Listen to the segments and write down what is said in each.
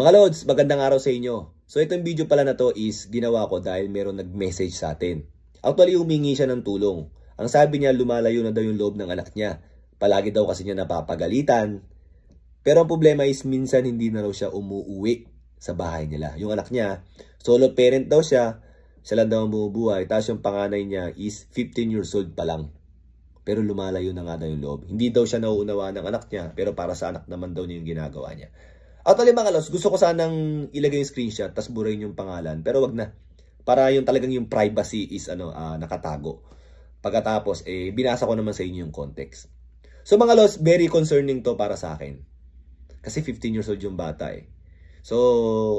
Mga Lods, magandang araw sa inyo. So itong video pala na to is ginawa ko dahil meron nag-message sa atin. Actually humingi siya ng tulong. Ang sabi niya lumalayo na daw yung loob ng anak niya. Palagi daw kasi niya napapagalitan. Pero ang problema is minsan hindi na raw siya umuuwi sa bahay nila. Yung anak niya, solo parent daw siya. Siya lang daw bumubuhay. Tapos yung panganay niya is 15 years old pa lang. Pero lumalayo na nga daw yung loob. Hindi daw siya nauunawa ng anak niya. Pero para sa anak naman daw niya yung ginagawa niya. At Actually mga loves, gusto ko sanang ilagay yung screenshot tapos burahin yung pangalan. Pero wag na. Para yung talagang yung privacy is ano, uh, nakatago. Pagkatapos, eh, binasa ko naman sa inyo yung context. So mga loves, very concerning to para sa akin. Kasi 15 years old yung bata eh. So,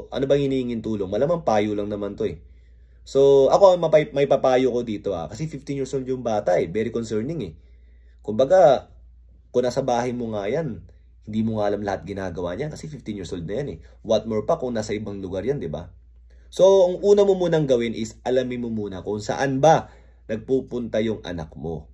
ano bang hinihingin tulong? Malamang payo lang naman to eh. So, ako ang mapay, may papayo ko dito ah. Kasi 15 years old yung bata eh. Very concerning eh. Kumbaga, kung nasa bahay mo nga yan, hindi mo nga alam lahat ginagawa niya kasi 15 years old na yan eh. What more pa kung nasa ibang lugar yan, di ba? So, ang una mo munang gawin is alamin mo muna kung saan ba nagpupunta yung anak mo.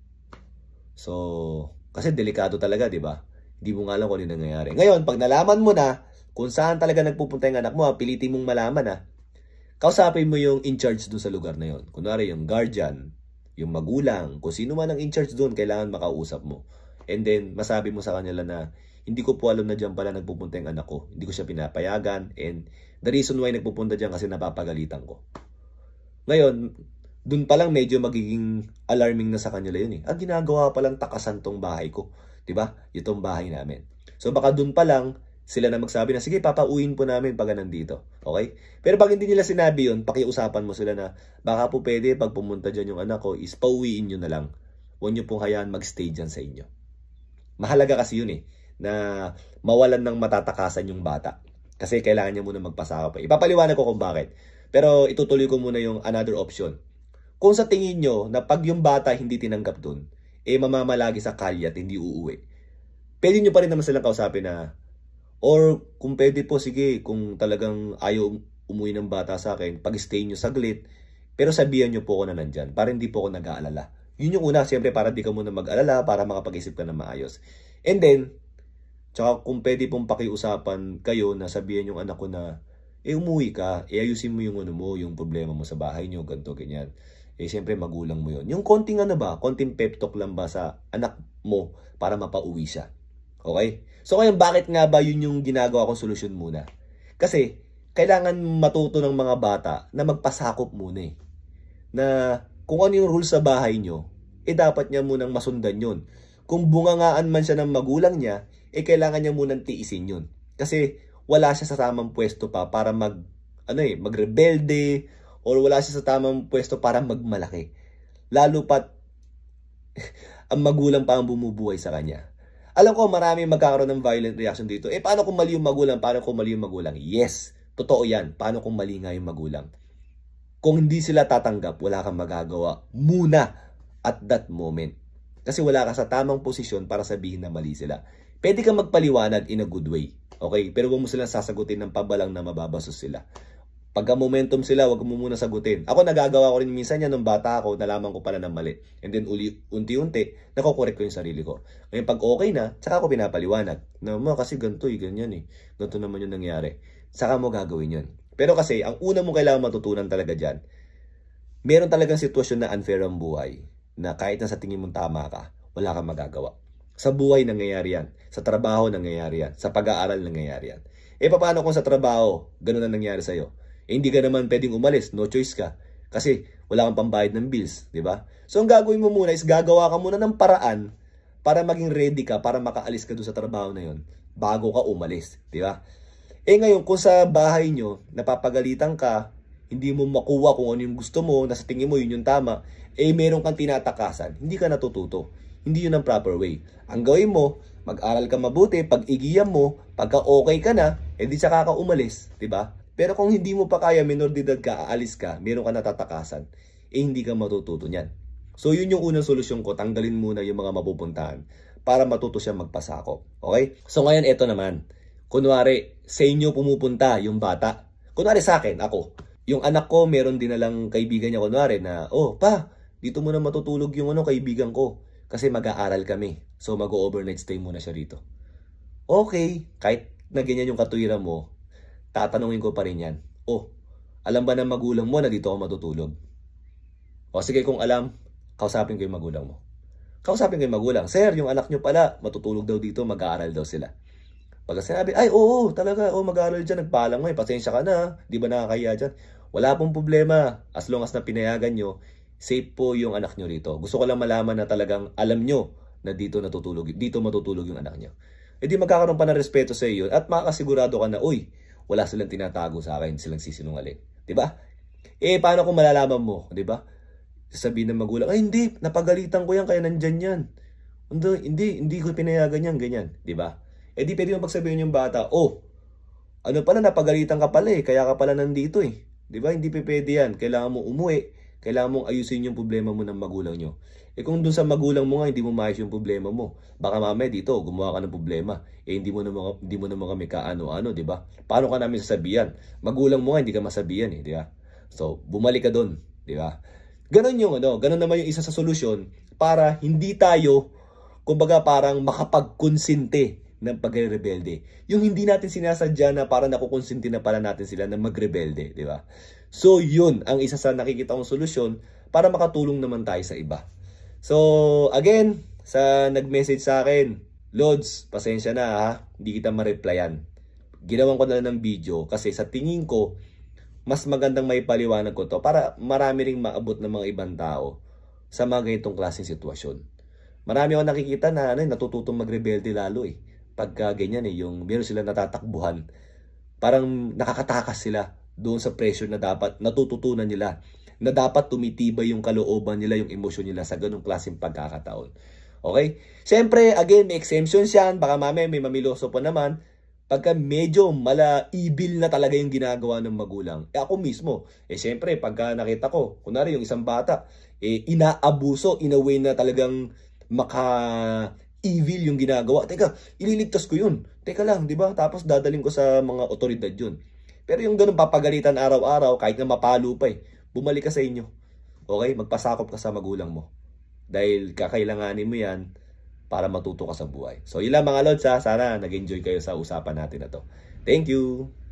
So, kasi delikado talaga, di ba? Hindi mo nga alam kung ano nangyayari. Ngayon, pag nalaman mo na kung saan talaga nagpupunta yung anak mo, ha, pilitin mong malaman ha. Kausapin mo yung in-charge doon sa lugar na yon. Kunwari yung guardian, yung magulang, kung sino man ang in-charge doon, kailangan makausap mo. And then, masabi mo sa kanila na hindi ko po alam na dyan pala nagpupunta yung anak ko. Hindi ko siya pinapayagan and the reason why nagpupunta dyan kasi napapagalitan ko. Ngayon, dun pa lang medyo magiging alarming na sa kanya yun eh. Ah, ginagawa pa lang takasan tong bahay ko. ba? Diba? Itong bahay namin. So baka dun pa lang, sila na magsabi na, sige, papauin po namin pag nandito. Okay? Pero pag hindi nila sinabi yun, pakiusapan mo sila na, baka po pwede pag pumunta dyan yung anak ko, is pauwiin nyo na lang. Huwag nyo pong hayaan magstay dyan sa inyo. Mahalaga kasi yun eh na mawalan ng matatakasan yung bata. Kasi kailangan niya muna magpasawa pa. Ipapaliwanag ko kung bakit. Pero itutuloy ko muna yung another option. Kung sa tingin nyo na pag yung bata hindi tinanggap dun, eh mamamalagi sa kalye at hindi uuwi. Pwede nyo pa rin naman silang kausapin na or kung pwede po, sige, kung talagang ayaw umuwi ng bata sa akin, pag-stay nyo saglit, pero sabihan nyo po ako na nandyan para hindi po ako nag-aalala. Yun yung una, siyempre para di ka muna mag-alala, para makapag-isip ka na maayos. And then, Tsaka kung pwede pong pakiusapan kayo na sabihin yung anak ko na, eh umuwi ka, eh ayusin mo yung ano mo, yung problema mo sa bahay niyo, ganto ganyan. Eh siyempre magulang mo yon Yung konting ano ba, konting pep talk lang ba sa anak mo para mapauwi siya. Okay? So kaya bakit nga ba yun yung ginagawa kong solusyon muna? Kasi kailangan matuto ng mga bata na magpasakop muna eh. Na kung ano yung rules sa bahay niyo, eh dapat niya munang masundan yon. Kung bungangaan man siya ng magulang niya, eh kailangan niya munang tiisin yun. Kasi wala siya sa tamang pwesto pa para mag, ano eh, magrebelde or wala siya sa tamang pwesto para magmalaki. Lalo pat ang magulang pa ang bumubuhay sa kanya. Alam ko marami magkakaroon ng violent reaction dito. Eh paano kung mali yung magulang? Paano kung mali yung magulang? Yes, totoo yan. Paano kung mali nga yung magulang? Kung hindi sila tatanggap, wala kang magagawa muna at that moment. Kasi wala ka sa tamang posisyon para sabihin na mali sila. Pwede kang magpaliwanag in a good way. Okay? Pero huwag mo silang sasagutin ng pabalang na mababasos sila. Pagka momentum sila, huwag mo muna sagutin. Ako nagagawa ko rin minsan yan nung bata ako, nalaman ko pala ng mali. And then uli, unti-unti, nakokorek ko yung sarili ko. Ngayon pag okay na, saka ako pinapaliwanag. Na mo kasi ganito eh, ganyan eh. Ganito naman yung nangyari. Saka mo gagawin yun. Pero kasi, ang una mong kailangan matutunan talaga dyan, meron talagang sitwasyon na unfair ang buhay na kahit na sa tingin mong tama ka, wala kang magagawa. Sa buhay nangyayari yan. Sa trabaho nangyayari yan. Sa pag-aaral nangyayari yan. E paano kung sa trabaho, ganun ang nangyari sa'yo? E, hindi ka naman pwedeng umalis. No choice ka. Kasi wala kang pambayad ng bills. di ba? So ang gagawin mo muna is gagawa ka muna ng paraan para maging ready ka, para makaalis ka doon sa trabaho na yon bago ka umalis. di ba? E ngayon, kung sa bahay nyo, napapagalitan ka, hindi mo makuha kung ano yung gusto mo, nasa tingin mo yun yung tama, eh meron kang tinatakasan, hindi ka natututo. Hindi yun ang proper way. Ang gawin mo, mag-aral ka mabuti, pag-igiyan mo, pagka okay ka na, edi saka ka umalis, di ba? Pero kung hindi mo pa kaya, minor de edad ka, aalis ka, meron ka natatakasan, eh hindi ka matututo niyan. So yun yung unang solusyon ko, tanggalin muna yung mga mapupuntahan para matuto siya magpasakop. Okay? So ngayon, eto naman. Kunwari, sa inyo pumupunta yung bata. Kunwari sa akin, ako. Yung anak ko, meron din nalang kaibigan niya kunwari na, oh, pa, dito mo na matutulog yung ano, kaibigan ko kasi mag-aaral kami. So mag-overnight stay muna siya rito. Okay, kahit na ganyan yung katuwiran mo, tatanungin ko pa rin yan. Oh, alam ba ng magulang mo na dito ako matutulog? O sige kung alam, kausapin ko yung magulang mo. Kausapin ko yung magulang, Sir, yung anak nyo pala, matutulog daw dito, mag-aaral daw sila. Pagka sinabi, ay oo, talaga, oh, mag-aaral dyan, nagpaalam mo, eh, pasensya ka na, di ba nakakaya dyan? Wala pong problema, as long as na pinayagan nyo, safe po yung anak nyo rito. Gusto ko lang malaman na talagang alam nyo na dito natutulog, dito matutulog yung anak nyo. E di magkakaroon pa ng respeto sa iyo at makakasigurado ka na, uy, wala silang tinatago sa akin, silang sisinungaling. ba? Diba? Eh, paano kung malalaman mo? ba? Diba? Sabihin ng magulang, ay hindi, napagalitan ko yan, kaya nandyan yan. Hindi, hindi, hindi ko pinayagan yan, ganyan. ba? Diba? Eh di pwede mo pagsabihin yung bata, oh, ano pala, napagalitan ka pala eh, kaya ka pala nandito eh. ba? Diba? Hindi pwede yan, kailangan mo umuwi kailangan mong ayusin yung problema mo ng magulang nyo. Eh kung dun sa magulang mo nga, hindi mo maayos yung problema mo. Baka mamaya dito, gumawa ka ng problema. Eh hindi mo naman, hindi mo naman kami kaano-ano, di ba? Paano ka namin sasabihan? Magulang mo nga, hindi ka masabihan eh, di ba? So, bumalik ka dun, di ba? Ganon yung ano, ganon naman yung isa sa solusyon para hindi tayo, kumbaga parang makapagkonsinte ng pagre-rebelde. Yung hindi natin sinasadya na parang nakukonsinti na pala natin sila na magrebelde, di ba? So yun ang isa sa nakikita kong solusyon para makatulong naman tayo sa iba. So again, sa nag-message sa akin, Lods, pasensya na ha, hindi kita ma-replyan. Ginawan ko na lang ng video kasi sa tingin ko, mas magandang may paliwanag ko to para marami ring maabot ng mga ibang tao sa mga ganitong klaseng sitwasyon. Marami akong nakikita na ano, natututong magrebelde lalo eh. Pagka ganyan eh, yung meron sila natatakbuhan. Parang nakakatakas sila doon sa pressure na dapat natututunan nila na dapat tumitibay yung kalooban nila, yung emosyon nila sa ganong klaseng pagkakataon. Okay? Siyempre, again, may exemptions yan. Baka mami, may mamiloso pa naman. Pagka medyo mala-evil na talaga yung ginagawa ng magulang. Eh, ako mismo, eh siyempre, pagka nakita ko, kunwari yung isang bata, eh, inaabuso in a way na talagang maka evil yung ginagawa. Teka, ililigtas ko yun. Teka lang, di ba? Tapos dadaling ko sa mga otoridad yun. Pero yung ganun papagalitan araw-araw, kahit na mapalo pa eh, bumalik ka sa inyo. Okay? Magpasakop ka sa magulang mo. Dahil kakailanganin mo yan para matuto ka sa buhay. So yun lang mga lods ha. Sana nag-enjoy kayo sa usapan natin na to. Thank you!